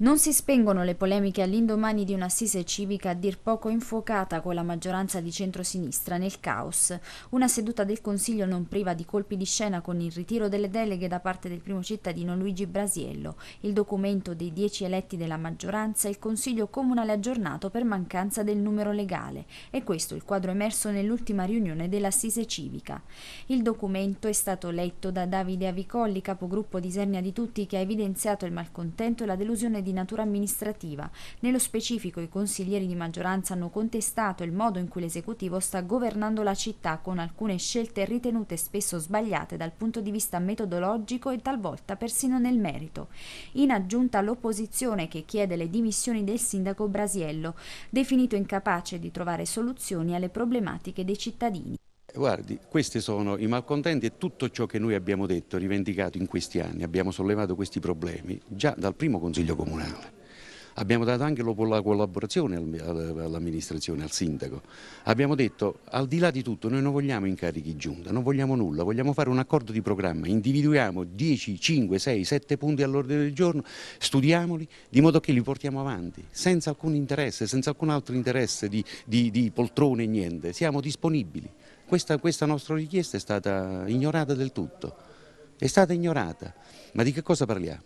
Non si spengono le polemiche all'indomani di un'assise civica a dir poco infuocata con la maggioranza di centrosinistra nel caos. Una seduta del Consiglio non priva di colpi di scena con il ritiro delle deleghe da parte del primo cittadino Luigi Brasiello, il documento dei dieci eletti della maggioranza e il Consiglio comunale aggiornato per mancanza del numero legale. E questo il quadro emerso nell'ultima riunione dell'assise civica. Il documento è stato letto da Davide Avicolli, capogruppo di Sernia di Tutti, che ha evidenziato il malcontento e la delusione di di natura amministrativa. Nello specifico i consiglieri di maggioranza hanno contestato il modo in cui l'esecutivo sta governando la città con alcune scelte ritenute spesso sbagliate dal punto di vista metodologico e talvolta persino nel merito. In aggiunta all'opposizione che chiede le dimissioni del sindaco Brasiello, definito incapace di trovare soluzioni alle problematiche dei cittadini. Guardi, questi sono i malcontenti e tutto ciò che noi abbiamo detto, rivendicato in questi anni, abbiamo sollevato questi problemi già dal primo Consiglio Comunale abbiamo dato anche la collaborazione all'amministrazione, al sindaco, abbiamo detto al di là di tutto noi non vogliamo incarichi giunta, non vogliamo nulla, vogliamo fare un accordo di programma, individuiamo 10, 5, 6, 7 punti all'ordine del giorno, studiamoli di modo che li portiamo avanti, senza alcun interesse, senza alcun altro interesse di, di, di poltrone, niente, siamo disponibili. Questa, questa nostra richiesta è stata ignorata del tutto, è stata ignorata. Ma di che cosa parliamo?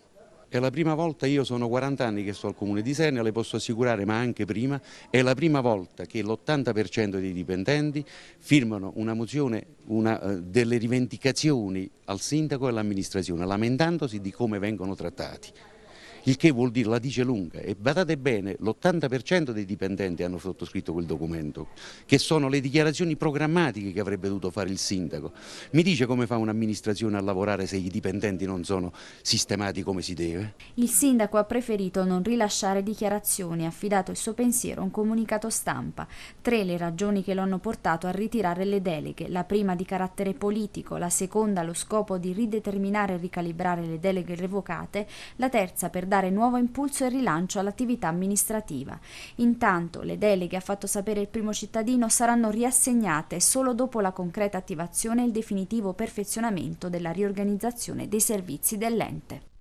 È la prima volta, io sono 40 anni che sto al comune di Sernia, le posso assicurare, ma anche prima, è la prima volta che l'80% dei dipendenti firmano una mozione, una, eh, delle rivendicazioni al sindaco e all'amministrazione, lamentandosi di come vengono trattati il che vuol dire la dice lunga e badate bene l'80% dei dipendenti hanno sottoscritto quel documento che sono le dichiarazioni programmatiche che avrebbe dovuto fare il sindaco. Mi dice come fa un'amministrazione a lavorare se i dipendenti non sono sistemati come si deve? Il sindaco ha preferito non rilasciare dichiarazioni, ha affidato il suo pensiero a un comunicato stampa. Tre le ragioni che lo hanno portato a ritirare le deleghe, la prima di carattere politico, la seconda lo scopo di rideterminare e ricalibrare le deleghe revocate, la terza per dare dare nuovo impulso e rilancio all'attività amministrativa. Intanto le deleghe, ha fatto sapere il primo cittadino, saranno riassegnate solo dopo la concreta attivazione e il definitivo perfezionamento della riorganizzazione dei servizi dell'ente.